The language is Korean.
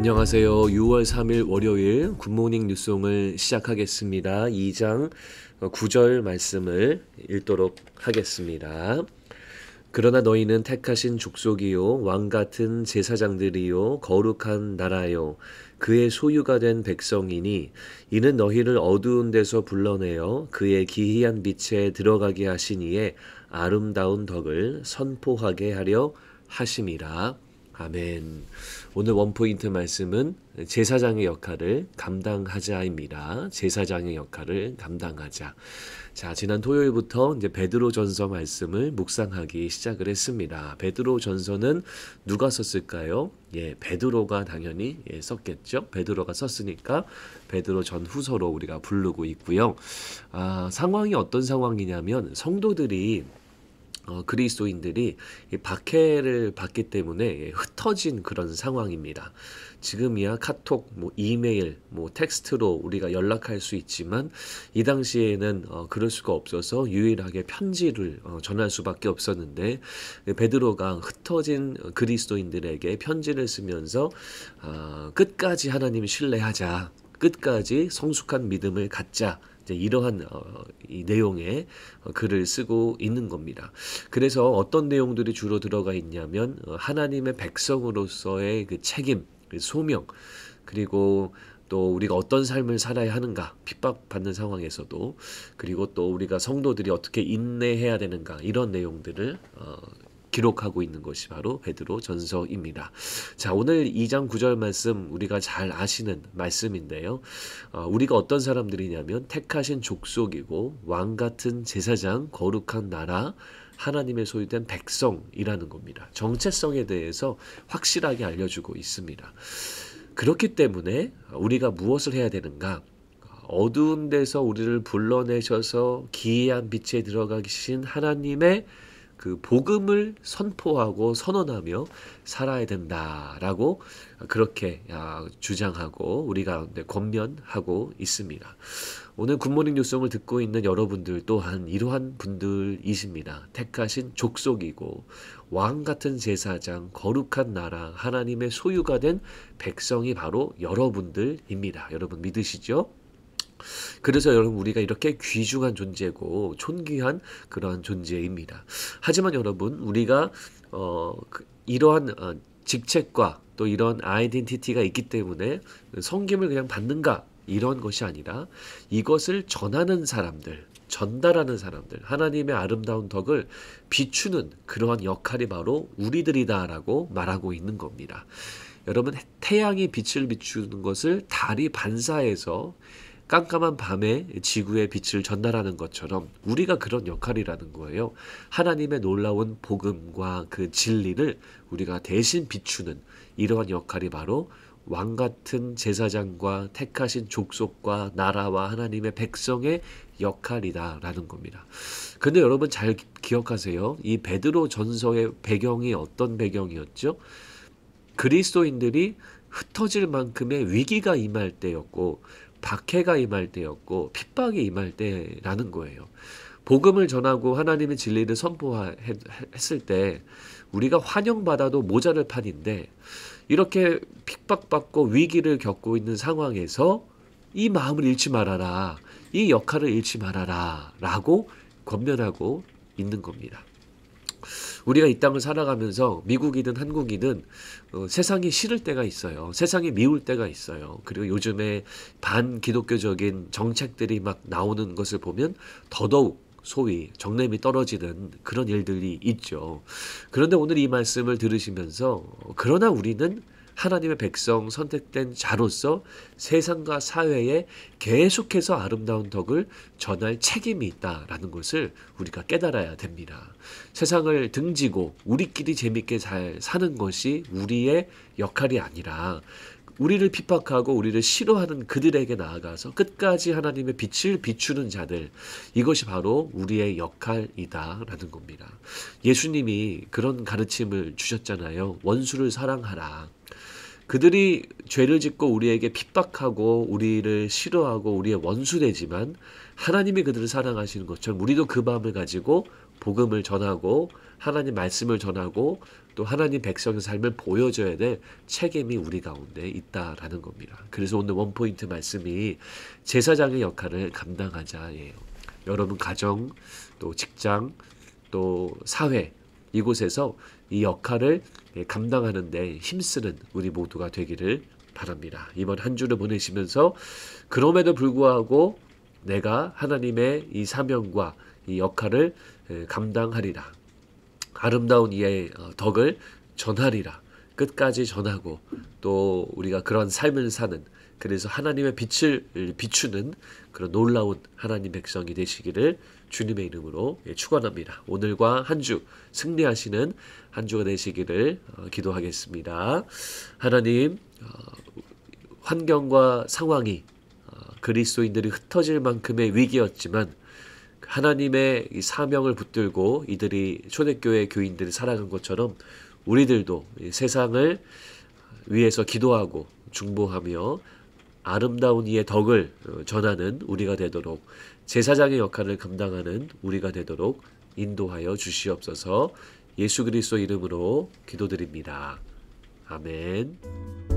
안녕하세요. 6월 3일 월요일 굿모닝 뉴송을 스 시작하겠습니다. 2장 9절 어, 말씀을 읽도록 하겠습니다. 그러나 너희는 택하신 족속이요 왕 같은 제사장들이요 거룩한 나라요 그의 소유가 된 백성이니 이는 너희를 어두운 데서 불러내어 그의 기이한 빛에 들어가게 하시니에 아름다운 덕을 선포하게 하려 하심이라. 아멘. 오늘 원포인트 말씀은 제사장의 역할을 감당하자입니다. 제사장의 역할을 감당하자. 자, 지난 토요일부터 이제 베드로 전서 말씀을 묵상하기 시작을 했습니다. 베드로 전서는 누가 썼을까요? 예, 베드로가 당연히 예, 썼겠죠. 베드로가 썼으니까 베드로 전 후서로 우리가 부르고 있고요. 아, 상황이 어떤 상황이냐면 성도들이 어, 그리스도인들이 박해를 받기 때문에 예, 흩어진 그런 상황입니다. 지금이야 카톡, 뭐 이메일, 뭐 텍스트로 우리가 연락할 수 있지만 이 당시에는 어, 그럴 수가 없어서 유일하게 편지를 어, 전할 수밖에 없었는데 그 베드로가 흩어진 그리스도인들에게 편지를 쓰면서 어, 끝까지 하나님 신뢰하자. 끝까지 성숙한 믿음을 갖자 이러한 어, 이 내용의 어, 글을 쓰고 있는 겁니다. 그래서 어떤 내용들이 주로 들어가 있냐면 어, 하나님의 백성으로서의 그 책임, 그 소명, 그리고 또 우리가 어떤 삶을 살아야 하는가 핍박받는 상황에서도 그리고 또 우리가 성도들이 어떻게 인내해야 되는가 이런 내용들을 어, 기록하고 있는 것이 바로 베드로 전서입니다. 자, 오늘 2장 9절 말씀 우리가 잘 아시는 말씀인데요. 어, 우리가 어떤 사람들이냐면 택하신 족속이고 왕 같은 제사장, 거룩한 나라, 하나님의 소유된 백성이라는 겁니다. 정체성에 대해서 확실하게 알려주고 있습니다. 그렇기 때문에 우리가 무엇을 해야 되는가? 어두운 데서 우리를 불러내셔서 기이한 빛에 들어가신 하나님의 그 복음을 선포하고 선언하며 살아야 된다라고 그렇게 아, 주장하고 우리 가운데 권면하고 있습니다. 오늘 굿모닝 뉴스송을 듣고 있는 여러분들 또한 이러한 분들이십니다. 택하신 족속이고 왕 같은 제사장, 거룩한 나라, 하나님의 소유가 된 백성이 바로 여러분들입니다. 여러분 믿으시죠? 그래서 여러분 우리가 이렇게 귀중한 존재고 존귀한 그러한 존재입니다. 하지만 여러분 우리가 어, 그, 이러한 어, 직책과 또 이런 아이덴티티가 있기 때문에 성김을 그냥 받는가 이런 것이 아니라 이것을 전하는 사람들 전달하는 사람들, 하나님의 아름다운 덕을 비추는 그러한 역할이 바로 우리들이다라고 말하고 있는 겁니다. 여러분, 태양이 빛을 비추는 것을 달이 반사해서 깜깜한 밤에 지구의 빛을 전달하는 것처럼 우리가 그런 역할이라는 거예요. 하나님의 놀라운 복음과 그 진리를 우리가 대신 비추는 이러한 역할이 바로 왕 같은 제사장과 택하신 족속과 나라와 하나님의 백성의 역할이다라는 겁니다. 근데 여러분 잘 기억하세요. 이 베드로 전서의 배경이 어떤 배경이었죠? 그리스도인들이 흩어질 만큼의 위기가 임할 때였고 박해가 임할 때였고 핍박이 임할 때라는 거예요. 복음을 전하고 하나님의 진리를 선포했을 때 우리가 환영받아도 모자를 판인데 이렇게 핍박받고 위기를 겪고 있는 상황에서 이 마음을 잃지 말아라. 이 역할을 잃지 말아라. 라고 권면하고 있는 겁니다. 우리가 이 땅을 살아가면서 미국이든 한국이든 어, 세상이 싫을 때가 있어요. 세상이 미울 때가 있어요. 그리고 요즘에 반기독교적인 정책들이 막 나오는 것을 보면 더더욱 소위 정렘이 떨어지는 그런 일들이 있죠. 그런데 오늘 이 말씀을 들으시면서 그러나 우리는 하나님의 백성 선택된 자로서 세상과 사회에 계속해서 아름다운 덕을 전할 책임이 있다라는 것을 우리가 깨달아야 됩니다. 세상을 등지고 우리끼리 재밌게 잘 사는 것이 우리의 역할이 아니라 우리를 핍박하고 우리를 싫어하는 그들에게 나아가서 끝까지 하나님의 빛을 비추는 자들 이것이 바로 우리의 역할이다라는 겁니다. 예수님이 그런 가르침을 주셨잖아요. 원수를 사랑하라. 그들이 죄를 짓고 우리에게 핍박하고 우리를 싫어하고 우리의 원수되지만 하나님이 그들을 사랑하시는 것처럼 우리도 그 마음을 가지고 복음을 전하고 하나님 말씀을 전하고 또 하나님 백성의 삶을 보여줘야 될 책임이 우리 가운데 있다라는 겁니다. 그래서 오늘 원포인트 말씀이 제사장의 역할을 감당하자예요. 여러분 가정 또 직장 또 사회 이곳에서 이 역할을 감당하는데 힘쓰는 우리 모두가 되기를 바랍니다. 이번 한 주를 보내시면서 그럼에도 불구하고 내가 하나님의 이 사명과 이 역할을 감당하리라. 아름다운 이의 어, 덕을 전하리라. 끝까지 전하고 또 우리가 그런 삶을 사는 그래서 하나님의 빛을 비추는 그런 놀라운 하나님 백성이 되시기를 주님의 이름으로 예, 축원합니다. 오늘과 한 주 승리하시는 한 주가 되시기를 어, 기도하겠습니다. 하나님 어, 환경과 상황이 어, 그리스도인들이 흩어질 만큼의 위기였지만 하나님의 사명을 붙들고 이들이 초대교회 교인들이 살아간 것처럼 우리들도 세상을 위해서 기도하고 중보하며 아름다운 이의 덕을 어, 전하는 우리가 되도록 제사장의 역할을 감당하는 우리가 되도록 인도하여 주시옵소서 예수 그리스도 이름으로 기도드립니다. 아멘.